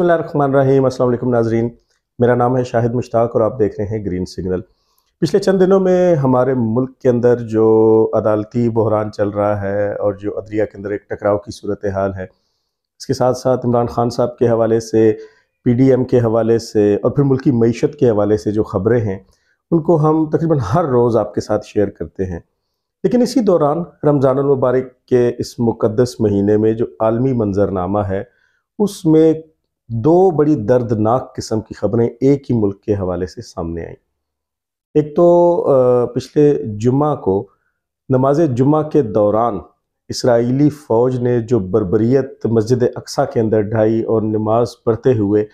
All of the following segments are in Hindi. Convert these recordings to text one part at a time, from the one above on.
बसमीम नाजरीन मेरा नाम है शाहिद मुश्ताक और आप देख रहे हैं ग्रीन सिग्नल पिछले चंद दिनों में हमारे मुल्क के अंदर जो अदालती बहरान चल रहा है और जो अदलिया के अंदर एक टकराव की सूरत हाल है इसके साथ साथ इमरान खान साहब के हवाले से पी डी एम के हवाले से और फिर मुल्की मीशत के हवाले से जो खबरें हैं उनको हम तकरीबन हर रोज़ आपके साथ शेयर करते हैं लेकिन इसी दौरान रमज़ानमबारक के इस मुकदस महीने में जो आलमी मंजरनामा है उसमें दो बड़ी दर्दनाक किस्म की खबरें एक ही मुल्क के हवाले से सामने आई एक तो पिछले जुम्मा को नमाज जुम्मा के दौरान इसराइली फ़ौज ने जो बरबरीत मस्जिद अक्सा के अंदर ढाई और नमाज पढ़ते हुए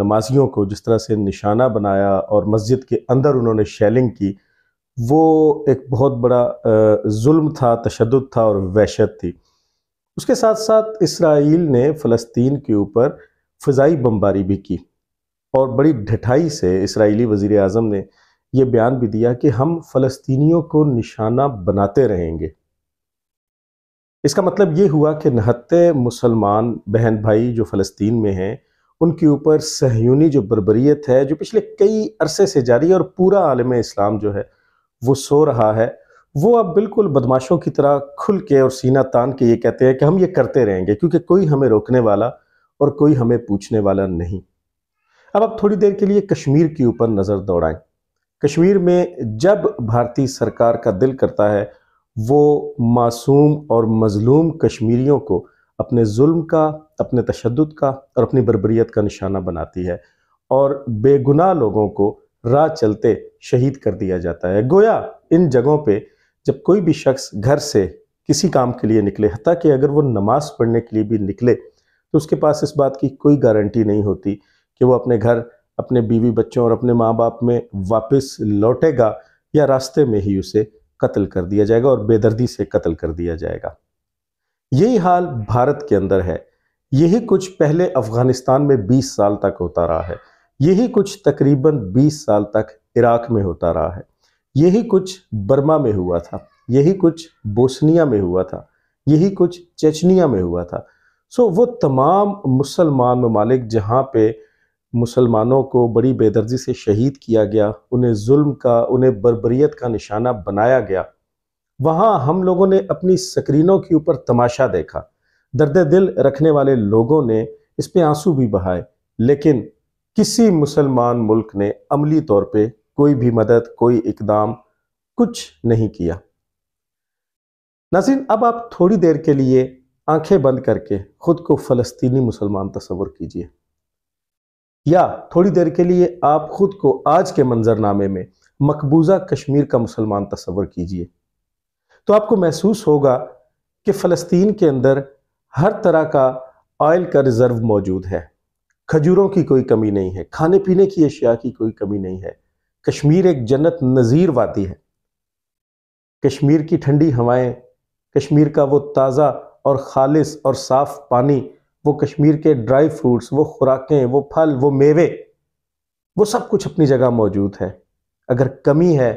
नमाजियों को जिस तरह से निशाना बनाया और मस्जिद के अंदर उन्होंने शैलिंग की वो एक बहुत बड़ा जुल्म था तशद था और वहशत थी उसके साथ साथ इसराइल ने फ़लस्तीन के ऊपर फ़जाई बमबारी भी की और बड़ी ढिठाई से इसराइली वज़ी अजम ने यह बयान भी दिया कि हम फ़लस्तनीों को निशाना बनाते रहेंगे इसका मतलब ये हुआ कि नहत्ते मुसलमान बहन भाई जो फ़लस्तीन में हैं उनके ऊपर सहयूनी जो बरबरीत है जो पिछले कई अरसे से जारी है और पूरा आलम इस्लाम जो है वो सो रहा है वो अब बिल्कुल बदमाशों की तरह खुल के और सीना तान के ये कहते हैं कि हम ये करते रहेंगे क्योंकि कोई हमें रोकने वाला और कोई हमें पूछने वाला नहीं अब आप थोड़ी देर के लिए कश्मीर के ऊपर नज़र दौड़ाएं कश्मीर में जब भारतीय सरकार का दिल करता है वो मासूम और मजलूम कश्मीरियों को अपने जुल्म का अपने तशद का और अपनी बरबरीत का निशाना बनाती है और बेगुनाह लोगों को राह चलते शहीद कर दिया जाता है गोया इन जगहों पे जब कोई भी शख्स घर से किसी काम के लिए निकले हती कि अगर वो नमाज़ पढ़ने के लिए भी निकले तो उसके पास इस बात की कोई गारंटी नहीं होती कि वो अपने घर अपने बीवी बच्चों और अपने माँ बाप में वापस लौटेगा या रास्ते में ही उसे कत्ल कर दिया जाएगा और बेदर्दी से कत्ल कर दिया जाएगा यही हाल भारत के अंदर है यही कुछ पहले अफगानिस्तान में 20 साल तक होता रहा है यही कुछ तकरीबन 20 साल तक इराक में होता रहा है यही कुछ बर्मा में हुआ था यही कुछ बोस्निया में हुआ था यही कुछ चेचनिया में हुआ था सो वो तमाम मुसलमान ममालिक जहाँ पे मुसलमानों को बड़ी बेदर्जी से शहीद किया गया उन्हें जुल्म का उन्हें बरबरीत का निशाना बनाया गया वहाँ हम लोगों ने अपनी स्क्रीनों के ऊपर तमाशा देखा दर्द दिल रखने वाले लोगों ने इस पर आंसू भी बहाए लेकिन किसी मुसलमान मुल्क ने अमली तौर पे कोई भी मदद कोई इकदाम कुछ नहीं किया नाजिन अब आप थोड़ी देर के लिए आंखें बंद करके खुद को फ़लस्तीनी मुसलमान तस्वर कीजिए या थोड़ी देर के लिए आप खुद को आज के मंजरनामे में मकबूजा कश्मीर का मुसलमान तस्वर कीजिए तो आपको महसूस होगा कि फ़लस्तीन के अंदर हर तरह का ऑयल का रिज़र्व मौजूद है खजूरों की कोई कमी नहीं है खाने पीने की अशिया की कोई कमी नहीं है कश्मीर एक जन्नत नज़ीर वादी है कश्मीर की ठंडी हवाएं कश्मीर का वो ताज़ा और खालिस और साफ़ पानी वो कश्मीर के ड्राई फ्रूट्स वो खुराकें वो फल वो मेवे वो सब कुछ अपनी जगह मौजूद है अगर कमी है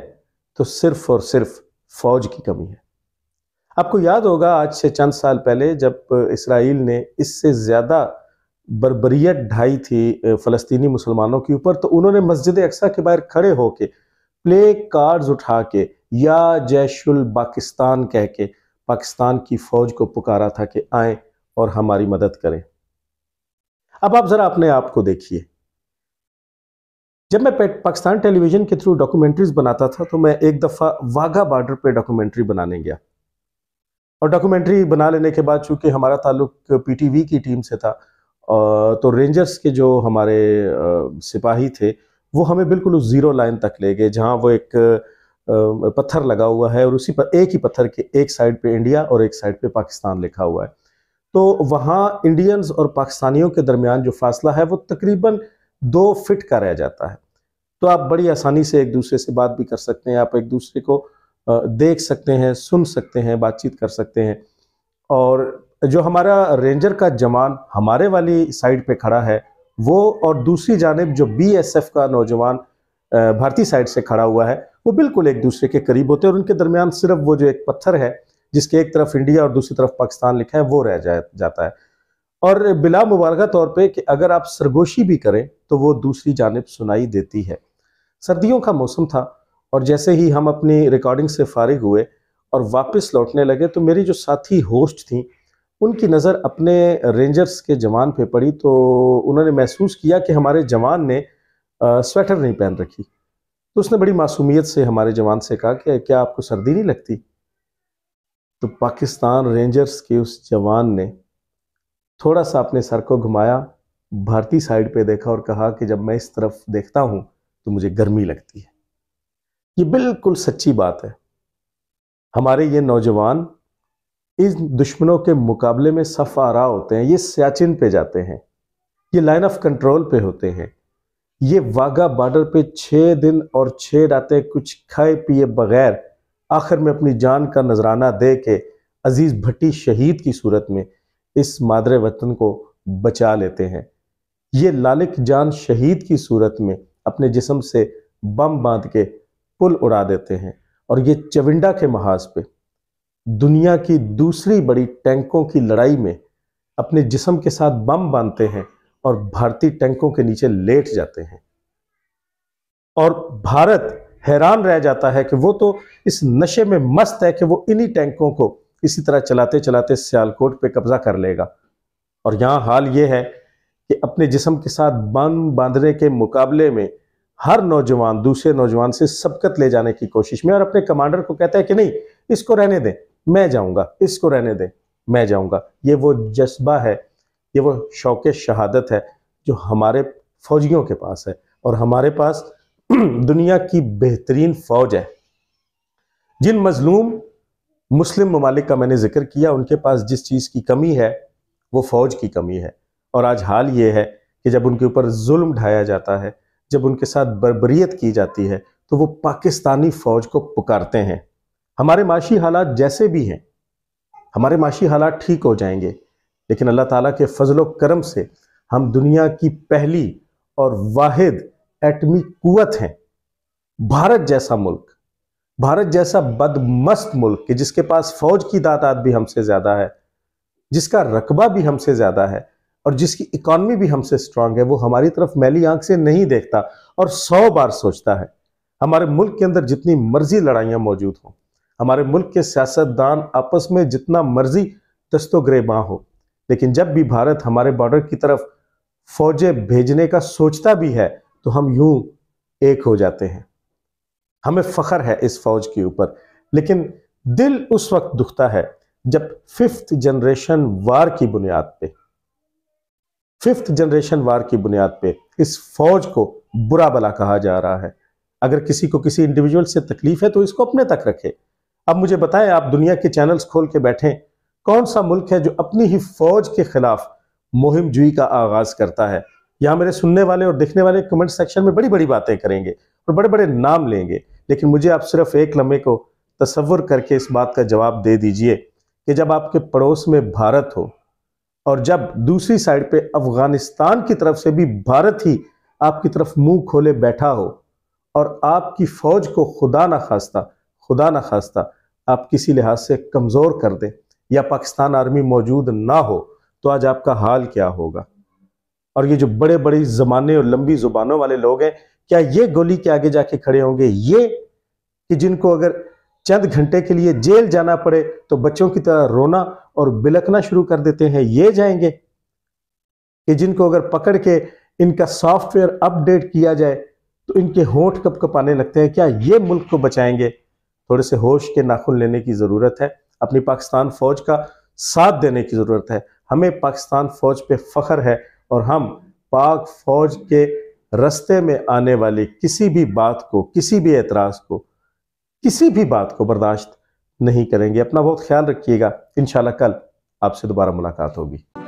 तो सिर्फ और सिर्फ फौज की कमी है आपको याद होगा आज से चंद साल पहले जब इसराइल ने इससे ज़्यादा बरबरीत ढाई थी फ़लस्तीनी मुसलमानों के ऊपर तो उन्होंने मस्जिद अक्सा के बाहर खड़े होके प्ले कार्ड्स उठा के या जैशुल पाकिस्तान कह के पाकिस्तान की फौज को पुकारा था कि आए और हमारी मदद करें अब आप ज़रा अपने आप को देखिए जब मैं पाकिस्तान टेलीविज़न के थ्रू डॉक्यूमेंट्रीज बनाता था तो मैं एक दफ़ा वाघा बॉर्डर पे डॉक्यूमेंट्री बनाने गया और डॉक्यूमेंट्री बना लेने के बाद चूंकि हमारा ताल्लुक पीटीवी की टीम से था तो रेंजर्स के जो हमारे सिपाही थे वो हमें बिल्कुल उस ज़ीरो लाइन तक ले गए जहाँ वो एक पत्थर लगा हुआ है और उसी पर एक ही पत्थर के एक साइड पे इंडिया और एक साइड पे पाकिस्तान लिखा हुआ है तो वहाँ इंडियंस और पाकिस्तानियों के दरमियान जो फासला है वो तकरीबन दो फिट का रह जाता है तो आप बड़ी आसानी से एक दूसरे से बात भी कर सकते हैं आप एक दूसरे को देख सकते हैं सुन सकते हैं बातचीत कर सकते हैं और जो हमारा रेंजर का जवान हमारे वाली साइड पे खड़ा है वो और दूसरी जानब जो बीएसएफ का नौजवान भारतीय साइड से खड़ा हुआ है वो बिल्कुल एक दूसरे के करीब होते हैं और उनके दरमियान सिर्फ वो जो एक पत्थर है जिसके एक तरफ इंडिया और दूसरी तरफ पाकिस्तान लिखा है वो रह जा, जाता है और बिला मुबारक तौर पे कि अगर आप सरगोशी भी करें तो वो दूसरी जानब सुनाई देती है सर्दियों का मौसम था और जैसे ही हम अपनी रिकॉर्डिंग से फारिग हुए और वापस लौटने लगे तो मेरी जो साथी होस्ट थी उनकी नज़र अपने रेंजर्स के जवान पे पड़ी तो उन्होंने महसूस किया कि हमारे जवान ने स्वेटर नहीं पहन रखी तो उसने बड़ी मासूमियत से हमारे जवान से कहा कि क्या आपको सर्दी नहीं लगती तो पाकिस्तान रेंजर्स के उस जवान ने थोड़ा सा अपने सर को घुमाया भारतीय साइड पे देखा और कहा कि जब मैं इस तरफ देखता हूँ तो मुझे गर्मी लगती है ये बिल्कुल सच्ची बात है हमारे ये नौजवान इन दुश्मनों के मुकाबले में सफ आरा होते हैं ये सियाचिन पे जाते हैं ये लाइन ऑफ कंट्रोल पे होते हैं ये वाघा बॉर्डर पे छः दिन और छः रातें कुछ खाए पिए बगैर आखिर में अपनी जान का नजराना दे के अजीज़ भट्टी शहीद की सूरत में इस मादरे वतन को बचा लेते हैं ये लालिक जान शहीद की सूरत में अपने जिसम से बम बांध के पुल उड़ा देते हैं और ये चविंडा के महाज पे दुनिया की दूसरी बड़ी टैंकों की लड़ाई में अपने जिसम के साथ बम बांधते हैं और भारतीय टैंकों के नीचे लेट जाते हैं और भारत हैरान रह जाता है कि वो तो इस नशे में मस्त है कि वो इन्हीं टैंकों को इसी तरह चलाते चलाते सियालकोट पे कब्जा कर लेगा और यहां हाल ये है कि अपने जिसम के साथ बांध बांधने के मुकाबले में हर नौजवान दूसरे नौजवान से सबकत ले जाने की कोशिश में और अपने कमांडर को कहता है कि नहीं इसको रहने दें मैं जाऊंगा इसको रहने दें मैं जाऊंगा ये वो जज्बा है ये वो शौक शहादत है जो हमारे फौजियों के पास है और हमारे पास दुनिया की बेहतरीन फौज है जिन मजलूम मुस्लिम ममालिक का मैंने जिक्र किया उनके पास जिस चीज़ की कमी है वो फौज की कमी है और आज हाल ये है कि जब उनके ऊपर जुल्म ढाया जाता है जब उनके साथ बरबरीत की जाती है तो वो पाकिस्तानी फौज को पुकारते हैं हमारे माशी हालात जैसे भी हैं हमारे माशी हालात ठीक हो जाएंगे लेकिन अल्लाह ताला के फजल करम से हम दुनिया की पहली और वाहिद एटमी कुत हैं भारत जैसा मुल्क भारत जैसा बदमस्त मुल्क कि जिसके पास फौज की तादाद भी हमसे ज़्यादा है जिसका रकबा भी हमसे ज़्यादा है और जिसकी इकॉनमी भी हमसे स्ट्रांग है वो हमारी तरफ मैली आंख से नहीं देखता और सौ बार सोचता है हमारे मुल्क के अंदर जितनी मर्जी लड़ाइयाँ मौजूद हों हमारे मुल्क के सियासतदान आपस में जितना मर्जी दस्तो ग्रेबा हो लेकिन जब भी भारत हमारे बॉर्डर की तरफ फौजें भेजने का सोचता भी है तो हम यूं एक हो जाते हैं हमें फखर है इस फौज के ऊपर लेकिन दिल उस वक्त दुखता है जब फिफ्थ जनरेशन वार की बुनियाद पे फिफ्थ जनरेशन वार की बुनियाद पे इस फौज को बुरा भला कहा जा रहा है अगर किसी को किसी इंडिविजुअल से तकलीफ है तो इसको अपने तक रखे अब मुझे बताएं आप दुनिया के चैनल्स खोल के बैठें कौन सा मुल्क है जो अपनी ही फौज के खिलाफ मुहिम जुई का आगाज करता है यहाँ मेरे सुनने वाले और देखने वाले कमेंट सेक्शन में बड़ी बड़ी बातें करेंगे और बड़े बड़े नाम लेंगे लेकिन मुझे आप सिर्फ एक लम्हे को तस्वुर करके इस बात का जवाब दे दीजिए कि जब आपके पड़ोस में भारत हो और जब दूसरी साइड पे अफगानिस्तान की तरफ से भी भारत ही आपकी तरफ मुंह खोले बैठा हो और आपकी फौज को खुदा ना खास्ता खुदा ना खास्ता आप किसी लिहाज से कमज़ोर कर दें या पाकिस्तान आर्मी मौजूद ना हो तो आज आपका हाल क्या होगा और ये जो बड़े बड़े जमाने और लंबी जुबानों वाले लोग हैं क्या ये गोली के आगे जाके खड़े होंगे ये कि जिनको अगर चंद घंटे के लिए जेल जाना पड़े तो बच्चों की तरह रोना और बिलखना शुरू कर देते हैं ये जाएंगे कि जिनको अगर पकड़ के इनका सॉफ्टवेयर अपडेट किया जाए तो इनके होठ कप कपाने लगते हैं क्या ये मुल्क को बचाएंगे थोड़े से होश के नाखून लेने की ज़रूरत है अपनी पाकिस्तान फ़ौज का साथ देने की ज़रूरत है हमें पाकिस्तान फ़ौज पे फ़ख्र है और हम पाक फ़ौज के रस्ते में आने वाली किसी भी बात को किसी भी एतराज़ को किसी भी बात को बर्दाश्त नहीं करेंगे अपना बहुत ख्याल रखिएगा इन कल आपसे दोबारा मुलाकात होगी